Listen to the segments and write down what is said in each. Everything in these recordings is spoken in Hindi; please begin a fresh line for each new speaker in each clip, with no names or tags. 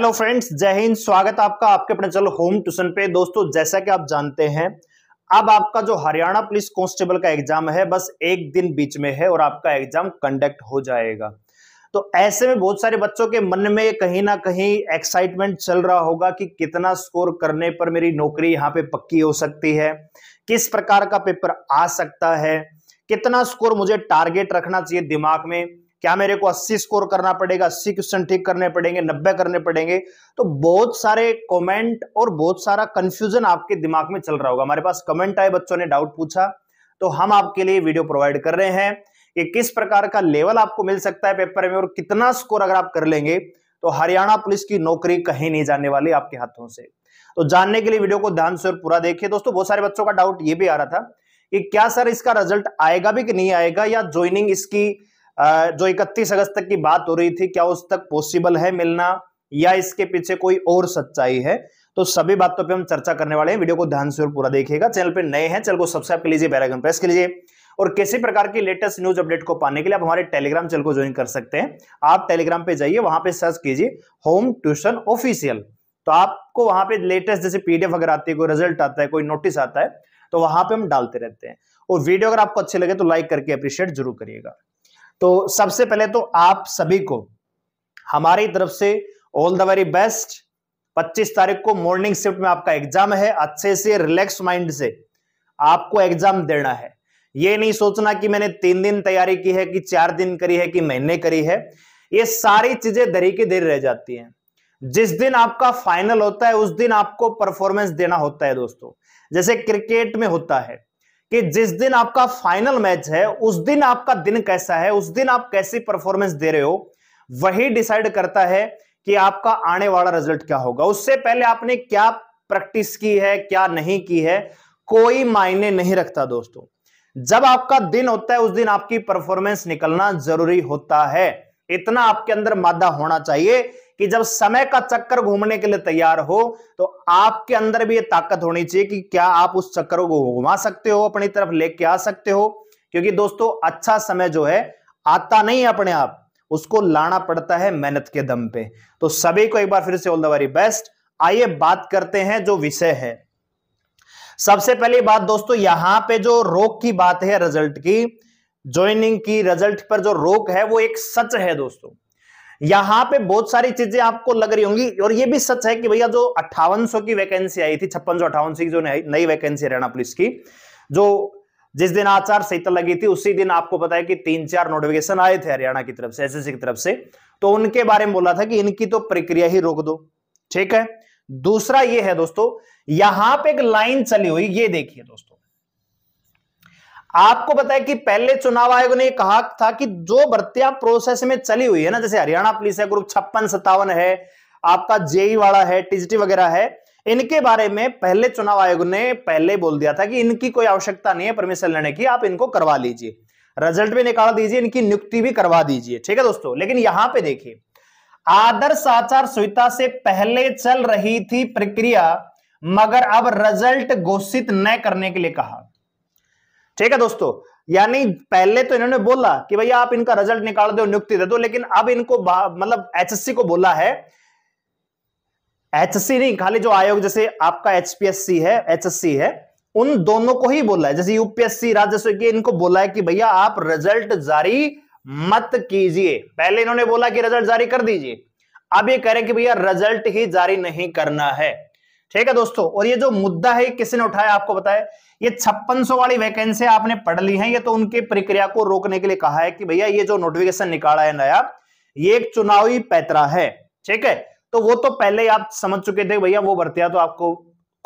हेलो फ्रेंड्स जय हिंद स्वागत आपका आपके अपने चैनल होम ट्यूशन पे दोस्तों जैसा कि आप जानते हैं अब आपका जो हरियाणा पुलिस कांस्टेबल का एग्जाम है बस एक दिन बीच में है और आपका एग्जाम कंडक्ट हो जाएगा तो ऐसे में बहुत सारे बच्चों के मन में कहीं ना कहीं एक्साइटमेंट चल रहा होगा कि कितना स्कोर करने पर मेरी नौकरी यहाँ पे पक्की हो सकती है किस प्रकार का पेपर आ सकता है कितना स्कोर मुझे टारगेट रखना चाहिए दिमाग में क्या मेरे को 80 स्कोर करना पड़ेगा 80 क्वेश्चन ठीक करने पड़ेंगे 90 करने पड़ेंगे तो बहुत सारे कमेंट और बहुत सारा कंफ्यूजन आपके दिमाग में चल रहा होगा हमारे पास कमेंट आए बच्चों ने डाउट पूछा तो हम आपके लिए वीडियो प्रोवाइड कर रहे हैं कि किस प्रकार का लेवल आपको मिल सकता है पेपर में और कितना स्कोर अगर आप कर लेंगे तो हरियाणा पुलिस की नौकरी कहीं नहीं जाने वाली आपके हाथों से तो जानने के लिए वीडियो को ध्यान से और पूरा देखिए दोस्तों बहुत सारे बच्चों का डाउट ये भी आ रहा था कि क्या सर इसका रिजल्ट आएगा भी कि नहीं आएगा या ज्वाइनिंग इसकी जो 31 अगस्त तक की बात हो रही थी क्या उस तक पॉसिबल है मिलना या इसके पीछे कोई और सच्चाई है तो सभी बातों पे हम चर्चा करने वाले हैं वीडियो को ध्यान से और पूरा देखिएगा चैनल पे नए हैं चैनल को सब्सक्राइब कर लीजिए बेलाइकन प्रेस कर लीजिए और किसी प्रकार की लेटेस्ट न्यूज अपडेट को पाने के लिए आप हमारे टेलीग्राम चैनल को ज्वाइन कर सकते हैं आप टेलीग्राम पे जाइए वहां पर सर्च कीजिए होम ट्यूशन ऑफिशियल तो आपको वहां पे लेटेस्ट जैसे पीडीएफ अगर आती है कोई रिजल्ट आता है कोई नोटिस आता है तो वहां पे हम डालते रहते हैं और वीडियो अगर आपको अच्छे लगे तो लाइक करके अप्रिशिएट जरूर करिएगा तो सबसे पहले तो आप सभी को हमारी तरफ से ऑल द वेरी बेस्ट 25 तारीख को मॉर्निंग शिफ्ट में आपका एग्जाम है अच्छे से रिलैक्स माइंड से आपको एग्जाम देना है ये नहीं सोचना कि मैंने तीन दिन तैयारी की है कि चार दिन करी है कि महीने करी है ये सारी चीजें दरी की देर रह जाती हैं जिस दिन आपका फाइनल होता है उस दिन आपको परफॉर्मेंस देना होता है दोस्तों जैसे क्रिकेट में होता है कि जिस दिन आपका फाइनल मैच है उस दिन आपका दिन कैसा है उस दिन आप कैसी परफॉर्मेंस दे रहे हो वही डिसाइड करता है कि आपका आने वाला रिजल्ट क्या होगा उससे पहले आपने क्या प्रैक्टिस की है क्या नहीं की है कोई मायने नहीं रखता दोस्तों जब आपका दिन होता है उस दिन आपकी परफॉर्मेंस निकलना जरूरी होता है इतना आपके अंदर मादा होना चाहिए कि जब समय का चक्कर घूमने के लिए तैयार हो तो आपके अंदर भी ये ताकत होनी चाहिए कि क्या आप उस चक्कर को घुमा सकते हो अपनी तरफ लेके आ सकते हो क्योंकि दोस्तों अच्छा समय जो है आता नहीं अपने आप उसको लाना पड़ता है मेहनत के दम पे तो सभी को एक बार फिर से ऑल द वेरी बेस्ट आइए बात करते हैं जो विषय है सबसे पहली बात दोस्तों यहां पे जो रोक की बात है रिजल्ट की ज्वाइनिंग की रिजल्ट पर जो रोक है वो एक सच है दोस्तों यहां पे बहुत सारी चीजें आपको लग रही होंगी और ये भी सच है कि भैया जो अट्ठावन की वैकेंसी आई थी छप्पन सौ की जो नई वैकेंसी हरियाणा पुलिस की जो जिस दिन आचार संहिता लगी थी उसी दिन आपको पता है कि तीन चार नोटिफिकेशन आए थे हरियाणा की तरफ से एसएससी की तरफ से तो उनके बारे में बोला था कि इनकी तो प्रक्रिया ही रोक दो ठीक है दूसरा ये है दोस्तों यहां पे एक लाइन चली हुई ये देखिए दोस्तों आपको पता है कि पहले चुनाव आयोग ने कहा था कि जो भर्तियां प्रोसेस में चली हुई है ना जैसे हरियाणा पुलिस है ग्रुप छप्पन सत्तावन है आपका जेई वाला है टीजीटी वगैरह है इनके बारे में पहले चुनाव आयोग ने पहले बोल दिया था कि इनकी कोई आवश्यकता नहीं है परमिशन लेने की आप इनको करवा लीजिए रिजल्ट भी निकाल दीजिए इनकी नियुक्ति भी करवा दीजिए ठीक है दोस्तों लेकिन यहां पे देखिए आदर्श आचार संहिता से पहले चल रही थी प्रक्रिया मगर अब रिजल्ट घोषित न करने के लिए कहा ठीक है दोस्तों यानी पहले तो इन्होंने बोला कि भैया आप इनका रिजल्ट निकाल दो नियुक्ति दे दो लेकिन अब इनको मतलब एचएससी को बोला है एचएससी नहीं खाली जो आयोग जैसे आपका एचपीएससी है एचएससी है उन दोनों को ही बोला है जैसे यूपीएससी राजस्व की इनको बोला है कि भैया आप रिजल्ट जारी मत कीजिए पहले इन्होंने बोला कि रिजल्ट जारी कर दीजिए अब ये कह रहे हैं कि भैया रिजल्ट ही जारी नहीं करना है ठीक है दोस्तों और ये जो मुद्दा है किसने उठाया आपको बताया ये छप्पन सौ वाली वैकेंसी आपने पढ़ ली है ये तो उनके प्रक्रिया को रोकने के लिए कहा है कि भैया ये जो नोटिफिकेशन निकाला है नया ये एक चुनावी पैतरा है ठीक है तो वो तो पहले ही आप समझ चुके थे भैया वो भर्तियां तो आपको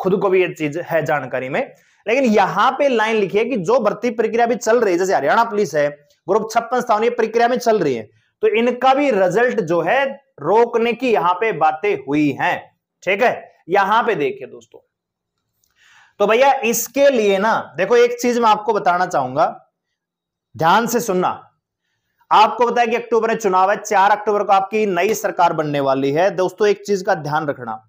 खुद को भी ये चीज है जानकारी में लेकिन यहां पे लाइन लिखी है कि जो भर्ती प्रक्रिया भी चल रही है जैसे हरियाणा पुलिस है ग्रुप छप्पन स्थानीय प्रक्रिया में चल रही है तो इनका भी रिजल्ट जो है रोकने की यहां पे बातें हुई हैं ठीक है यहां पे देखिए दोस्तों तो भैया इसके लिए ना देखो एक चीज मैं आपको बताना चाहूंगा ध्यान से सुनना आपको बताया कि अक्टूबर में चुनाव है चार अक्टूबर को आपकी नई सरकार बनने वाली है दोस्तों एक चीज का ध्यान रखना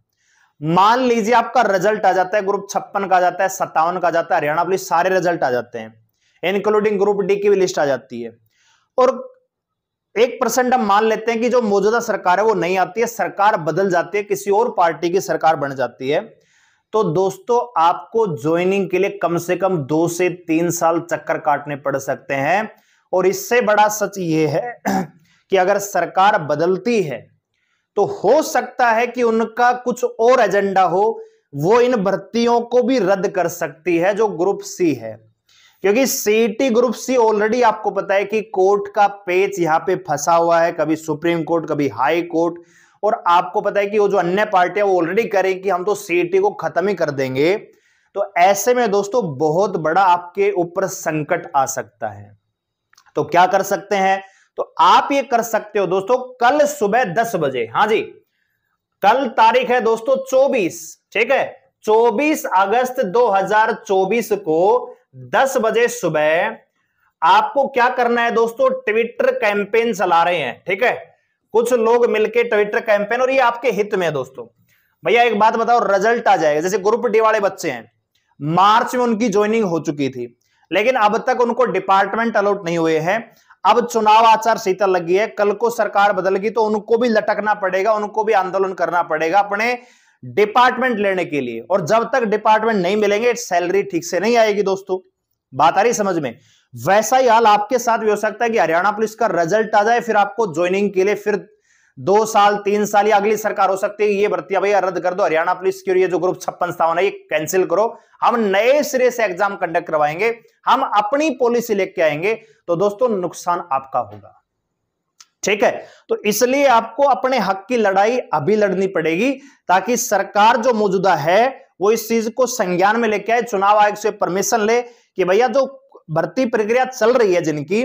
मान लीजिए आपका रिजल्ट आ जाता है ग्रुप छप्पन का जाता है सत्तावन का जाता है हरियाणा पुलिस सारे रिजल्ट आ जाते हैं इंक्लूडिंग ग्रुप डी की भी लिस्ट आ जाती है और एक परसेंट हम मान लेते हैं कि जो मौजूदा सरकार है वो नहीं आती है सरकार बदल जाती है किसी और पार्टी की सरकार बन जाती है तो दोस्तों आपको ज्वाइनिंग के लिए कम से कम दो से तीन साल चक्कर काटने पड़ सकते हैं और इससे बड़ा सच ये है कि अगर सरकार बदलती है तो हो सकता है कि उनका कुछ और एजेंडा हो वो इन भर्तियों को भी रद्द कर सकती है जो ग्रुप सी है क्योंकि सीटी ग्रुप सी ऑलरेडी आपको पता है कि कोर्ट का पेच यहां पे फंसा हुआ है कभी सुप्रीम कोर्ट कभी हाई कोर्ट और आपको पता है कि वो जो अन्य पार्टियां वो ऑलरेडी करें कि हम तो सीटी को खत्म ही कर देंगे तो ऐसे में दोस्तों बहुत बड़ा आपके ऊपर संकट आ सकता है तो क्या कर सकते हैं तो आप ये कर सकते हो दोस्तों कल सुबह दस बजे हाँ जी कल तारीख है दोस्तों चौबीस ठीक है 24 अगस्त 2024 को दस बजे सुबह आपको क्या करना है दोस्तों ट्विटर कैंपेन चला रहे हैं ठीक है कुछ लोग मिलके ट्विटर कैंपेन और ये आपके हित में है दोस्तों भैया एक बात बताओ रिजल्ट आ जाएगा जैसे ग्रुप डी वाले बच्चे हैं मार्च में उनकी ज्वाइनिंग हो चुकी थी लेकिन अब तक उनको डिपार्टमेंट अलॉट नहीं हुए हैं अब चुनाव आचार संहिता लगी है कल को सरकार बदलगी तो उनको भी लटकना पड़ेगा उनको भी आंदोलन करना पड़ेगा अपने डिपार्टमेंट लेने के लिए और जब तक डिपार्टमेंट नहीं मिलेंगे सैलरी ठीक से नहीं आएगी दोस्तों बात आ रही समझ में वैसा ही हाल आपके साथ भी हो सकता है कि हरियाणा पुलिस का रिजल्ट आ जाए फिर आपको ज्वाइनिंग के लिए फिर दो साल तीन साल या अगली सरकार हो सकती है ये भर्ती भैया रद्द कर दो हरियाणा पुलिस की ये जो ग्रुप छप्पन स्थावन है ये कैंसिल करो हम नए सिरे से एग्जाम कंडक्ट करवाएंगे हम अपनी पॉलिसी लेके आएंगे तो दोस्तों नुकसान आपका होगा ठीक है तो इसलिए आपको अपने हक की लड़ाई अभी लड़नी पड़ेगी ताकि सरकार जो मौजूदा है वो इस चीज को संज्ञान में लेके आए चुनाव आयोग से परमिशन ले कि भैया जो भर्ती प्रक्रिया चल रही है जिनकी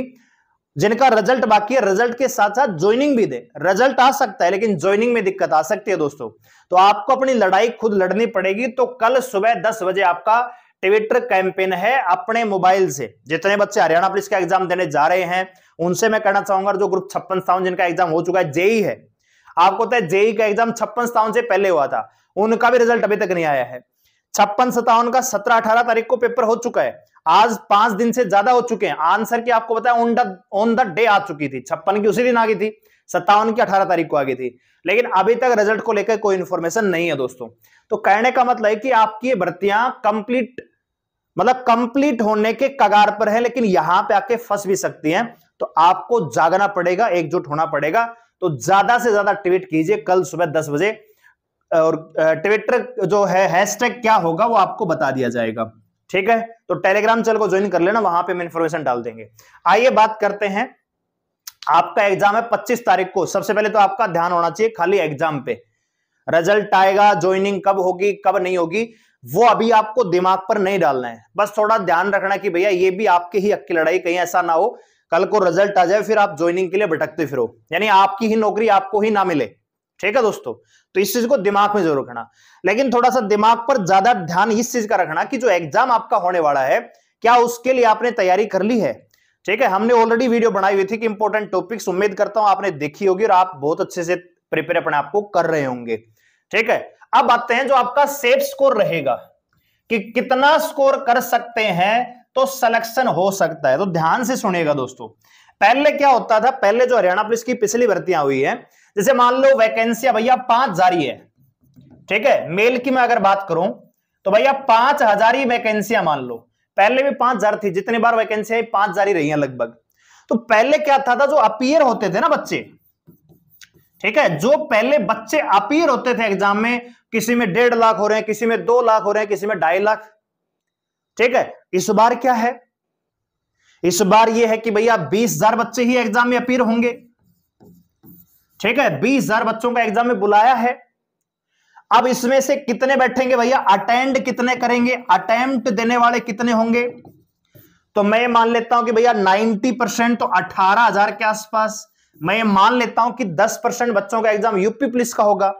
जिनका रिजल्ट बाकी है रिजल्ट के साथ साथ ज्वाइनिंग भी दे रिजल्ट आ सकता है लेकिन ज्वाइनिंग में दिक्कत आ सकती है दोस्तों तो आपको अपनी लड़ाई खुद लड़नी पड़ेगी तो कल सुबह दस बजे आपका ट्विटर कैंपेन है अपने मोबाइल से जितने बच्चे हरियाणा पुलिस का एग्जाम देने जा रहे हैं उनसे मैं कहना चाहूंगा जो ग्रुप छप्पन स्थान जिनका एग्जाम हो चुका है जेई है आपको पता है जेई का एग्जाम छप्पन स्थान से पहले हुआ था उनका भी रिजल्ट अभी तक नहीं आया है छप्पन सत्तावन का सत्रह अठारह तारीख को पेपर हो चुका है आज पांच दिन से ज्यादा हो चुके हैं आंसर की आपको बताया on the on the day आ चुकी थी छप्पन की उसी दिन आ गई थी सत्तावन की अठारह तारीख को आ गई थी लेकिन अभी तक रिजल्ट को लेकर कोई इन्फॉर्मेशन नहीं है दोस्तों तो कहने का मतलब है कि आपकी भर्तियां कंप्लीट मतलब कंप्लीट होने के कगार पर है लेकिन यहां पे आके फंस भी सकती हैं तो आपको जागना पड़ेगा एकजुट होना पड़ेगा तो ज्यादा से ज्यादा ट्वीट कीजिए कल सुबह दस बजे और ट्विटर जो है हैशटैग क्या होगा वो आपको बता दिया जाएगा ठीक है तो टेलीग्राम चैनल को ज्वाइन कर लेना वहां पे हम इंफॉर्मेशन डाल देंगे आइए बात करते हैं आपका एग्जाम है पच्चीस तारीख को सबसे पहले तो आपका ध्यान होना चाहिए खाली एग्जाम पे रिजल्ट आएगा ज्वाइनिंग कब होगी कब नहीं होगी वो अभी आपको दिमाग पर नहीं डालना है बस थोड़ा ध्यान रखना कि भैया ये भी आपके ही हक की लड़ाई कहीं ऐसा ना हो कल को रिजल्ट आ जाए फिर आप ज्वाइनिंग के लिए भटकते फिरो यानी आपकी ही नौकरी आपको ही ना मिले ठीक है दोस्तों तो इस चीज को दिमाग में जरूर रखना लेकिन थोड़ा सा दिमाग पर ज्यादा ध्यान इस चीज का रखना कि जो एग्जाम आपका होने वाला है क्या उसके लिए आपने तैयारी कर ली है ठीक है हमने ऑलरेडी वीडियो बनाई हुई थी कि इंपॉर्टेंट टॉपिक्स उम्मीद करता हूं आपने देखी होगी और आप बहुत अच्छे से प्रिपेयर अपने आपको कर रहे होंगे ठीक है अब आते हैं जो आपका सेफ स्कोर रहेगा कि कितना स्कोर कर सकते हैं तो सिलेक्शन हो सकता है तो ध्यान से सुनेगा दोस्तों पहले क्या होता था पहले जो हरियाणा पुलिस की पिछली भर्तियां हुई है जैसे मान लो वैकेंसियां भैया पांच जारी है ठीक है मेल की मैं अगर बात करूं तो भैया पांच हजार ही वैकेंसियां मान लो पहले भी पांच हजार थी जितनी बार वैकेंसियां पांच हजार ही रही है लगभग तो पहले क्या था, था जो अपीयर होते थे ना बच्चे ठीक है जो पहले बच्चे अपीयर होते थे एग्जाम में किसी में डेढ़ लाख हो रहे हैं किसी में दो लाख हो रहे हैं किसी में ढाई लाख ठीक है इस बार क्या है इस बार यह है कि भैया बीस हजार बच्चे ही एग्जाम में अपीयर होंगे ठीक है बीस हजार बच्चों का एग्जाम में बुलाया है अब इसमें से कितने बैठेंगे भैया अटेंड कितने करेंगे अटेम्प्ट देने वाले कितने होंगे तो मैं मान लेता हूं कि भैया 90 परसेंट तो 18000 के आसपास मैं मान लेता हूं कि 10 परसेंट बच्चों का एग्जाम यूपी पुलिस का होगा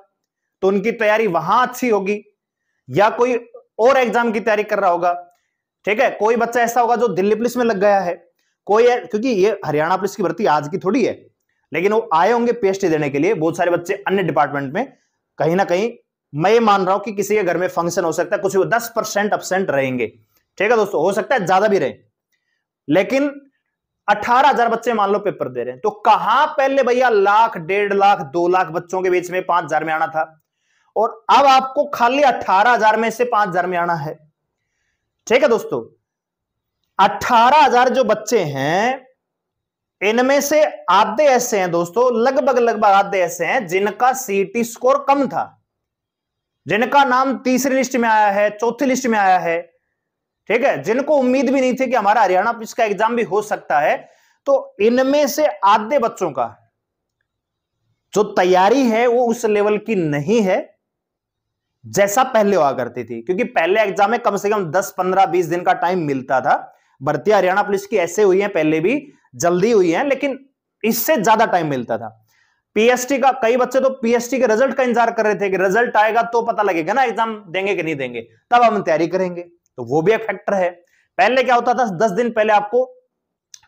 तो उनकी तैयारी वहां अच्छी होगी या कोई और एग्जाम की तैयारी कर रहा होगा ठीक है कोई बच्चा ऐसा होगा जो दिल्ली पुलिस में लग गया है कोई है, क्योंकि ये हरियाणा पुलिस की भर्ती आज की थोड़ी है लेकिन वो आए होंगे पीएचडी देने के लिए बहुत सारे बच्चे अन्य डिपार्टमेंट में कहीं ना कहीं मैं मान रहा हूं कि किसी के घर में फंक्शन हो सकता है कुछ दस परसेंट अपसेंट रहेंगे ठीक है दोस्तों हो सकता है ज्यादा भी रहे लेकिन अठारह हजार बच्चे मान लो पेपर दे रहे हैं तो कहां पहले भैया लाख डेढ़ लाख दो लाख बच्चों के बीच में पांच हजार में आना था और अब आपको खाली अठारह हजार में से पांच हजार में आना है ठीक है दोस्तों अठारह हजार जो बच्चे हैं इनमें से आधे ऐसे हैं दोस्तों लगभग लगभग आधे ऐसे हैं जिनका सीटी स्कोर कम था जिनका नाम तीसरी लिस्ट में आया है चौथी लिस्ट में आया है ठीक है जिनको उम्मीद भी नहीं थी कि हमारा हरियाणा पुलिस का एग्जाम भी हो सकता है तो इनमें से आधे बच्चों का जो तैयारी है वो उस लेवल की नहीं है जैसा पहले हुआ करती थी क्योंकि पहले एग्जाम में कम से कम 10 15 20 दिन का टाइम मिलता था भर्ती हरियाणा पुलिस की ऐसे हुई है पहले भी जल्दी हुई है लेकिन इससे ज्यादा टाइम मिलता था पीएसटी का कई बच्चे तो पीएसटी के रिजल्ट का इंतजार कर रहे थे कि रिजल्ट आएगा तो पता लगेगा ना एग्जाम देंगे कि नहीं देंगे तब हम तैयारी करेंगे तो वो भी एक फैक्टर है पहले क्या होता था दस दिन पहले आपको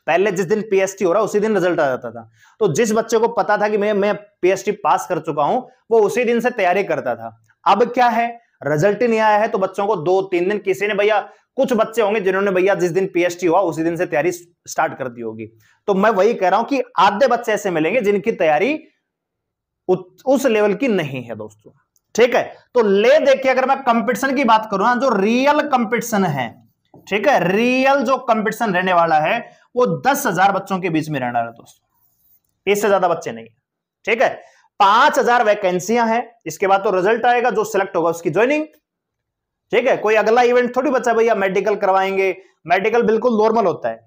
पहले जिस दिन पीएसटी हो रहा उसी दिन रिजल्ट आ जाता था तो जिस बच्चे को पता था कि मैं मैं पीएसटी पास कर चुका हूं वो उसी दिन से तैयारी करता था अब क्या है रिजल्ट नहीं आया है तो बच्चों को दो तीन दिन किसी ने भैया कुछ बच्चे होंगे जिन्होंने भैया जिस दिन पीएचटी हुआ उसी दिन से तैयारी स्टार्ट कर दी होगी तो मैं वही कह रहा हूं कि आधे बच्चे ऐसे मिलेंगे जिनकी तैयारी उस लेवल की नहीं है दोस्तों ठीक है तो ले देखिए अगर मैं कंपटीशन की बात करूं ना हाँ, जो रियल कंपटीशन है ठीक है रियल जो कंपटीशन रहने वाला है वो दस हजार बच्चों के बीच में रहना है दोस्तों इससे ज्यादा बच्चे नहीं ठीक है पांच हजार वैकेंसियां हैं इसके बाद तो रिजल्ट आएगा जो सिलेक्ट होगा उसकी ज्वाइनिंग ठीक है कोई अगला इवेंट थोड़ी बचा भैया मेडिकल करवाएंगे मेडिकल बिल्कुल नॉर्मल होता है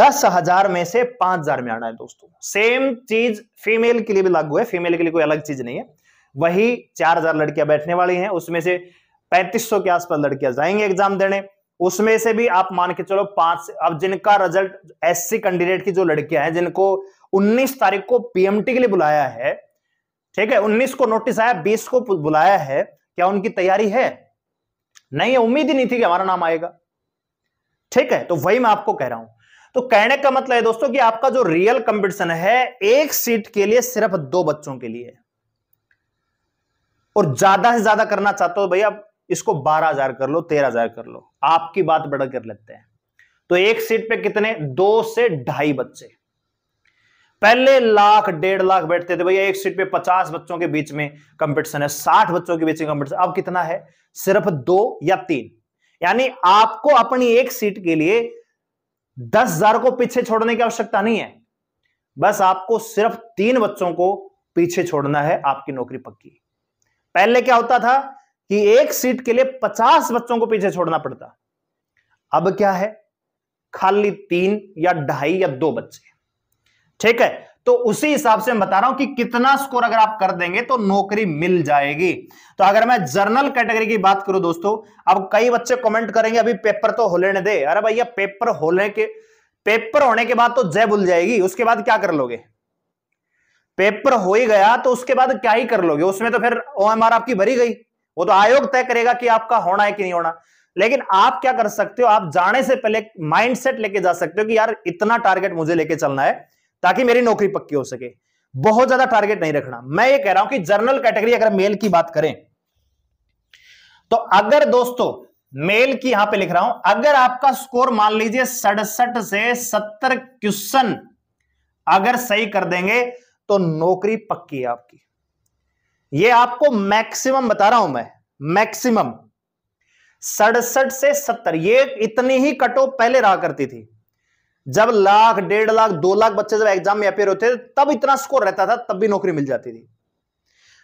दस हजार में से पांच हजार में आना है दोस्तों सेम चीज फीमेल के लिए भी लागू है फीमेल के लिए कोई अलग चीज नहीं है वही चार हजार लड़कियां बैठने वाली हैं उसमें से पैंतीस सौ के आसपास लड़कियां जाएंगे एग्जाम देने उसमें से भी आप मान के चलो पांच अब जिनका रिजल्ट एससी कैंडिडेट की जो लड़कियां हैं जिनको 19 तारीख को पीएमटी के लिए बुलाया है ठीक है 19 को नोटिस आया 20 को बुलाया है क्या उनकी तैयारी है नहीं उम्मीद ही नहीं थी कि हमारा नाम आएगा ठीक है तो वही मैं आपको कह रहा हूं तो कहने का मतलब है दोस्तों कि आपका जो रियल कंपिटिशन है एक सीट के लिए सिर्फ दो बच्चों के लिए और ज्यादा से ज्यादा करना चाहते हो भैया इसको बारह हजार कर लो तेरह हजार कर लो आपकी बात बड़ा कर लेते हैं तो एक सीट पे कितने दो से ढाई बच्चे पहले लाख डेढ़ लाख बैठते थे भैया एक सीट पे पचास बच्चों के बीच में कंपटीशन है साठ बच्चों के बीच में कंपटीशन अब कितना है सिर्फ दो या तीन यानी आपको अपनी एक सीट के लिए दस हजार को पीछे छोड़ने की आवश्यकता नहीं है बस आपको सिर्फ तीन बच्चों को पीछे छोड़ना है आपकी नौकरी पक्की पहले क्या होता था कि एक सीट के लिए पचास बच्चों को पीछे छोड़ना पड़ता अब क्या है खाली तीन या ढाई या दो बच्चे ठीक है तो उसी हिसाब से बता रहा हूं कि कितना स्कोर अगर आप कर देंगे तो नौकरी मिल जाएगी तो अगर मैं जर्नल कैटेगरी की बात करूं दोस्तों अब कई बच्चे कमेंट करेंगे अभी पेपर तो होने दे अरे भैया पेपर होने के पेपर होने के बाद तो जय भूल जाएगी उसके बाद क्या कर लोगे पेपर हो ही गया तो उसके बाद क्या ही कर लोगे उसमें तो फिर ओ आपकी भरी गई वो तो आयोग तय करेगा कि आपका होना है कि नहीं होना लेकिन आप क्या कर सकते हो आप जाने से पहले माइंडसेट लेके जा सकते हो कि यार इतना टारगेट मुझे लेके चलना है ताकि मेरी नौकरी पक्की हो सके बहुत ज्यादा टारगेट नहीं रखना मैं ये कह रहा हूं कि जर्नल कैटेगरी अगर मेल की बात करें तो अगर दोस्तों मेल की यहां पे लिख रहा हूं अगर आपका स्कोर मान लीजिए सड़सठ से सत्तर क्वेश्चन अगर सही कर देंगे तो नौकरी पक्की है आपकी ये आपको मैक्सिमम बता रहा हूं मैं मैक्सिमम सड़सठ से सत्तर ये इतनी ही कटो पहले रहा करती थी जब लाख डेढ़ लाख दो लाख बच्चे जब एग्जाम में अपेयर होते थे तब इतना स्कोर रहता था तब भी नौकरी मिल जाती थी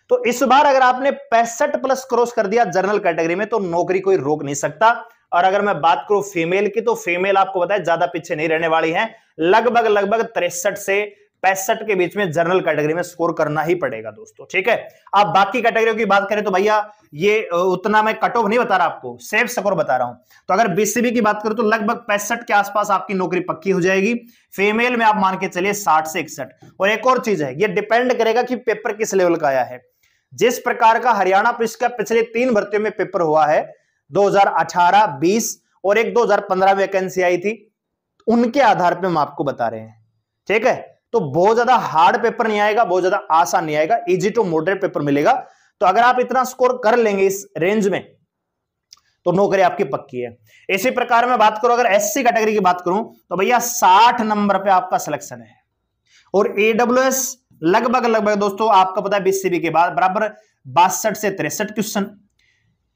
तो इस बार अगर आपने पैंसठ प्लस क्रॉस कर दिया जनरल कैटेगरी में तो नौकरी कोई रोक नहीं सकता और अगर मैं बात करूं फीमेल की तो फीमेल आपको बताए ज्यादा पीछे नहीं रहने वाली है लगभग लगभग तिरसठ से पैंसठ के बीच में जनरल कैटेगरी में स्कोर करना ही पड़ेगा दोस्तों ठीक है अब बाकी कैटेगरी की बात करें तो भैया ये उतना मैं कट ऑफ नहीं बता रहा आपको सेफ स्कोर बता रहा हूं तो अगर बीसीबी की बात करें तो लगभग पैंसठ के आसपास आपकी नौकरी पक्की हो जाएगी फीमेल में आप मान के चलिए साठ से इकसठ और एक और चीज है यह डिपेंड करेगा कि पेपर किस लेवल का आया है जिस प्रकार का हरियाणा पुलिस का पिछले तीन भर्तियों में पेपर हुआ है 2018, 20 और एक 2015 वैकेंसी आई थी उनके आधार पर हम आपको बता रहे हैं ठीक है तो बहुत ज्यादा हार्ड पेपर नहीं आएगा बहुत ज्यादा आसान नहीं आएगा इजी टू मॉडरेट पेपर मिलेगा तो अगर आप इतना स्कोर कर लेंगे इस रेंज में तो नौकरी आपकी पक्की है इसी प्रकार में बात करूं अगर एससी कैटेगरी की बात करूं तो भैया साठ नंबर पे आपका सिलेक्शन है और एडब्ल्यू एस लगभग लगभग दोस्तों आपका पता है बीसीबी के बाद बराबर बासठ से तिरसठ क्वेश्चन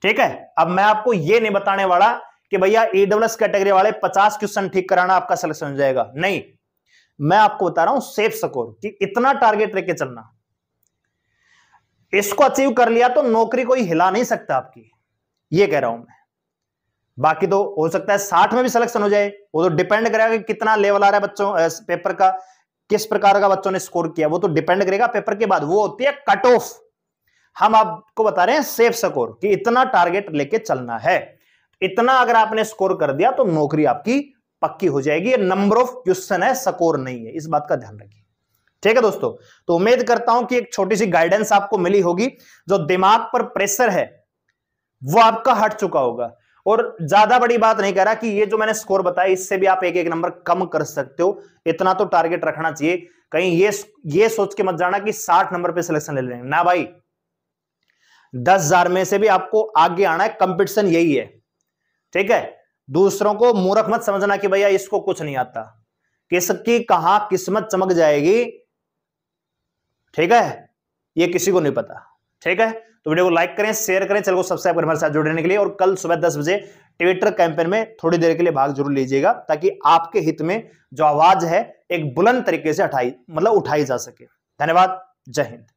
ठीक है अब मैं आपको ये नहीं बताने वाला कि भैया ईडब्ल्यूएस कैटेगरी वाले 50 क्वेश्चन ठीक कराना आपका सिलेक्शन हो जाएगा नहीं मैं आपको बता रहा हूं सेफ स्कोर कि इतना टारगेट लेके चलना इसको अचीव कर लिया तो नौकरी कोई हिला नहीं सकता आपकी ये कह रहा हूं मैं बाकी तो हो सकता है साठ में भी सिलेक्शन हो जाए वो तो डिपेंड करेगा कि कितना लेवल आ रहा है बच्चों पेपर का किस प्रकार का बच्चों ने स्कोर किया वो तो डिपेंड करेगा पेपर के बाद वो होती है कट ऑफ हम आपको बता रहे हैं सेफ स्कोर कि इतना टारगेट लेके चलना है इतना अगर आपने स्कोर कर दिया तो नौकरी आपकी पक्की हो जाएगी ये नंबर ऑफ क्वेश्चन है सकोर नहीं है इस बात का ध्यान रखिए ठीक है दोस्तों तो उम्मीद करता हूं कि एक छोटी सी गाइडेंस आपको मिली होगी जो दिमाग पर प्रेशर है वो आपका हट चुका होगा और ज्यादा बड़ी बात नहीं कह रहा कि ये जो मैंने स्कोर बताया इससे भी आप एक एक नंबर कम कर सकते हो इतना तो टारगेट रखना चाहिए कहीं ये ये सोच के मत जाना कि 60 नंबर पे सिलेक्शन ले लेंगे ना भाई दस हजार में से भी आपको आगे आना है कंपटीशन यही है ठीक है दूसरों को मूर्ख मत समझना कि भैया इसको कुछ नहीं आता किसकी कहा किस्मत चमक जाएगी ठीक है ये किसी को नहीं पता ठीक है तो वीडियो को लाइक करें शेयर करें चलो को सब्सक्राइब करें हमारे साथ जुड़ने के लिए और कल सुबह दस बजे ट्विटर कैंपेन में थोड़ी देर के लिए भाग जरूर लीजिएगा ताकि आपके हित में जो आवाज है एक बुलंद तरीके से हटाई मतलब उठाई जा सके धन्यवाद जय हिंद